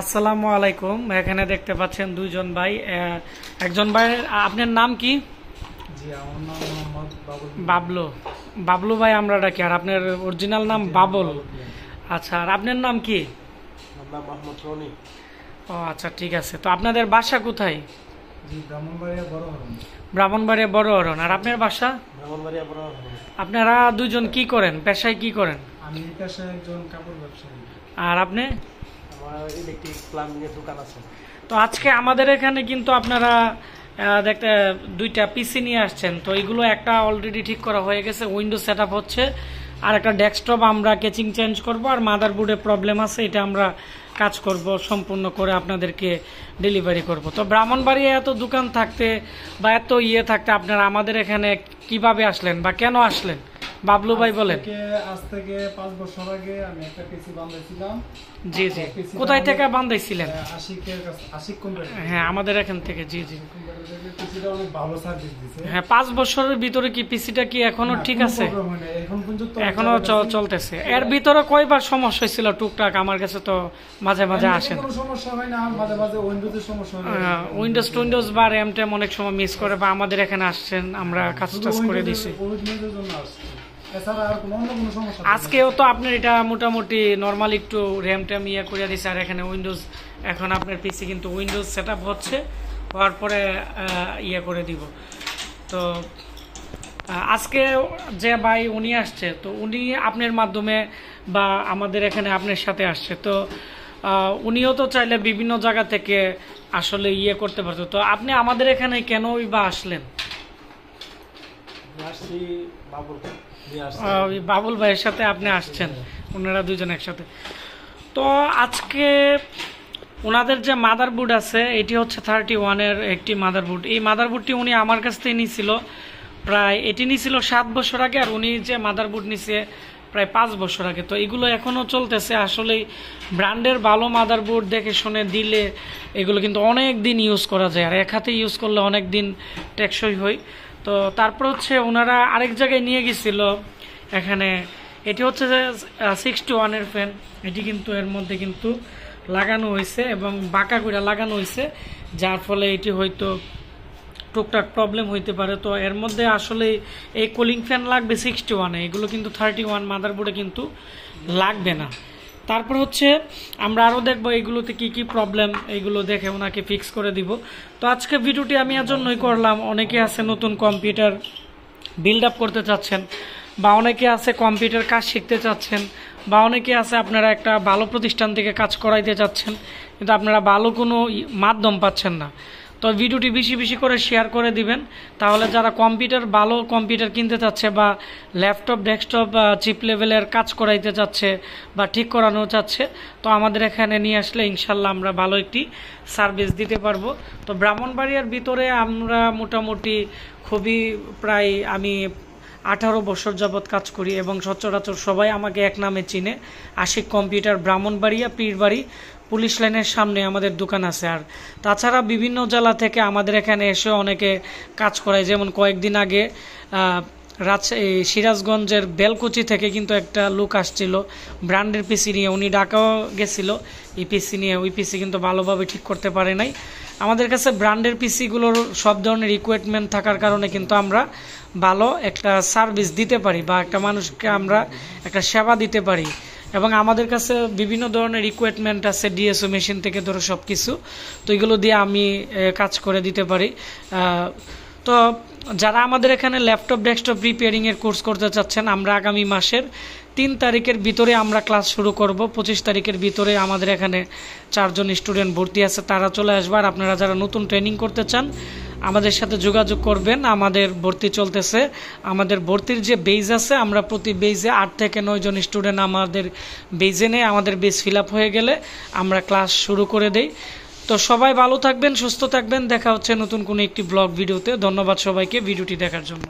আসসালামু আলাইকুম এখানে দেখতে পাচ্ছেন দুইজন ভাই একজন ভাইয়ের আপনার নাম কি বাবলু বাবলু ভাই আমরা ডাকি আর আপনার অরিজিনাল নাম বাবল আচ্ছা আর আপনার নাম কি ও আচ্ছা ঠিক আছে তো আপনাদের বাসা কোথায় ব্রাহ্মণবাড়িয়া বড় হরণ আর আপনার বাসা আপনারা দুজন কি করেন পেশায় কি করেন আর আপনি ইলেকট্রিক দোকান আছে তো আজকে আমাদের এখানে কিন্তু আপনারা দেখতে দুইটা পিসি নিয়ে আসছেন তো এগুলো একটা অলরেডি ঠিক করা হয়ে গেছে উইন্ডো সেট হচ্ছে আর একটা ডেস্কটপ আমরা কেচিং চেঞ্জ করব আর মাদারবোর্ডে প্রবলেম আছে এটা আমরা কাজ করব সম্পূর্ণ করে আপনাদেরকে ডেলিভারি করব তো ব্রাহ্মণবাড়ি এত দোকান থাকতে বা এত ইয়ে থাকতে আপনারা আমাদের এখানে কিভাবে আসলেন বা কেন আসলেন বাবলু ভাই বলেন আজ থেকে পাঁচ বছর আগে আমি একটা পিসি বাঁধাইছিলাম জি জি কোথায় থেকে বান্ধাইছিলেন হ্যাঁ, আশিকের কাছে আশিক হ্যাঁ আমাদের এখান থেকে জি জি পিসিটা অনেক ভালো সার্ভিস দিয়েছে হ্যাঁ পাঁচ বছরের ভিতরে কি পিসিটা কি এখনো ঠিক আছে এখনো চলতেছে এর ভিতরে কয়বার সমস্যা হয়েছিল টুকটাক আমার কাছে তো মাঝে মাঝে আসে কোনো সমস্যা হয় না মাঝে মাঝে উইন্ডোজের সমস্যা হয় উইন্ডোজ টুইন্ডোজ বা র্যাম অনেক সময় মিস করে বা আমাদের এখানে আসছেন আমরা হ্যাঁ, কাজ টাজ করে দিছি আজকেও তো আপনার এটা মোটামুটি নর্মাল একটু র্যাম ট্যাম ইয়ে করে দিচ্ছে আর এখানে উইন্ডোজ এখন আপনার পিসি কিন্তু উইন্ডোজ সেট হচ্ছে হওয়ার পরে ইয়ে করে দিব তো আজকে যে ভাই উনি আসছে তো উনি আপনার মাধ্যমে বা আমাদের এখানে আপনার সাথে আসছে তো উনিও তো চাইলে বিভিন্ন জায়গা থেকে আসলে ইয়ে করতে পারতো তো আপনি আমাদের এখানে কেনই বা আসলেন বাবুল ভাইয়ের সাথে আপনি আসছেন ওনারা দুজন একসাথে তো আজকে ওনাদের যে মাদার বুট আছে এটি হচ্ছে থার্টি ওয়ানের একটি মাদার বুট এই মাদার বুটটি উনি আমার কাছ থেকে নিয়েছিল প্রায় এটি নিয়েছিল সাত বছর আগে আর উনি যে মাদার বুট নিছে প্রায় পাঁচ বছর আগে তো এগুলো এখনও চলতেছে আসলে ব্র্যান্ডের ভালো মাদার বুট দেখে শুনে দিলে এগুলো কিন্তু অনেক দিন ইউজ করা যায় আর এক হাতে ইউজ করলে অনেক দিন টেকসই হয় তো তারপর হচ্ছে ওনারা আরেক জায়গায় নিয়ে গেছিল এখানে এটি হচ্ছে যে সিক্সটি ওয়ানের ফ্যান এটি কিন্তু এর মধ্যে কিন্তু লাগানো হয়েছে এবং বাঁকা করে লাগানো হয়েছে যার ফলে এটি হয়তো টুকটাক প্রবলেম হইতে পারে তো এর মধ্যে আসলে এই কুলিং ফ্যান লাগবে সিক্সটি ওয়ানে এগুলো কিন্তু থার্টি ওয়ান বোর্ডে কিন্তু লাগবে না তারপর হচ্ছে আমরা আরও দেখবো এইগুলোতে কি কি প্রবলেম এইগুলো দেখে ওনাকে ফিক্স করে দিব তো আজকে ভিডিওটি আমি এর জন্যই করলাম অনেকে আছে নতুন কম্পিউটার বিল্ড আপ করতে চাচ্ছেন বা অনেকে আছে কম্পিউটার কাজ শিখতে চাচ্ছেন বা অনেকে আছে আপনারা একটা ভালো প্রতিষ্ঠান থেকে কাজ করাইতে চাচ্ছেন কিন্তু আপনারা ভালো কোনো মাধ্যম পাচ্ছেন না তো ভিডিওটি বেশি বেশি করে শেয়ার করে দিবেন তাহলে যারা কম্পিউটার ভালো কম্পিউটার কিনতে চাচ্ছে বা ল্যাপটপ ডেস্কটপ চিপ লেভেলের কাজ করাইতে চাচ্ছে বা ঠিক করানো চাচ্ছে তো আমাদের এখানে নিয়ে আসলে ইনশাল্লাহ আমরা ভালো একটি সার্ভিস দিতে পারবো তো ব্রাহ্মণবাড়িয়ার ভিতরে আমরা মোটামুটি খুবই প্রায় আমি আঠারো বছর যাবৎ কাজ করি এবং সচরাচর সবাই আমাকে এক নামে চিনে আশিক কম্পিউটার ব্রাহ্মণবাড়িয়া পীরবাড়ি পুলিশ লাইনের সামনে আমাদের দোকান আছে আর তাছাড়া বিভিন্ন জেলা থেকে আমাদের এখানে এসে অনেকে কাজ করায় যেমন কয়েকদিন আগে রাজশাহী সিরাজগঞ্জের বেলকুচি থেকে কিন্তু একটা লোক আসছিল ব্র্যান্ডের পিসি নিয়ে উনি ডাকাও গেছিল এই পিসি নিয়ে ওই পিসি কিন্তু ভালোভাবে ঠিক করতে পারে নাই আমাদের কাছে ব্র্যান্ডের পিসিগুলোর সব ধরনের রিকোয়ারমেন্ট থাকার কারণে কিন্তু আমরা ভালো একটা সার্ভিস দিতে পারি বা একটা মানুষকে আমরা একটা সেবা দিতে পারি এবং আমাদের কাছে বিভিন্ন ধরনের রিকোয়ারমেন্ট আছে ডিএসও মেশিন থেকে ধরো সব কিছু তো এগুলো দিয়ে আমি কাজ করে দিতে পারি তো যারা আমাদের এখানে ল্যাপটপ ডেস্কটপ রিপেয়ারিংয়ের কোর্স করতে চাচ্ছেন আমরা আগামী মাসের তিন তারিখের ভিতরে আমরা ক্লাস শুরু করব পঁচিশ তারিখের ভিতরে আমাদের এখানে চারজন স্টুডেন্ট ভর্তি আছে তারা চলে আসবে আর আপনারা যারা নতুন ট্রেনিং করতে চান আমাদের সাথে যোগাযোগ করবেন আমাদের ভর্তি চলতেছে আমাদের ভর্তির যে বেজ আছে আমরা প্রতি বেজে আট থেকে নয়জন স্টুডেন্ট আমাদের বেজে নেই আমাদের বেজ ফিল হয়ে গেলে আমরা ক্লাস শুরু করে দেই তো সবাই ভালো থাকবেন সুস্থ থাকবেন দেখা হচ্ছে নতুন কোনো একটি ব্লগ ভিডিওতে ধন্যবাদ সবাইকে ভিডিওটি দেখার জন্য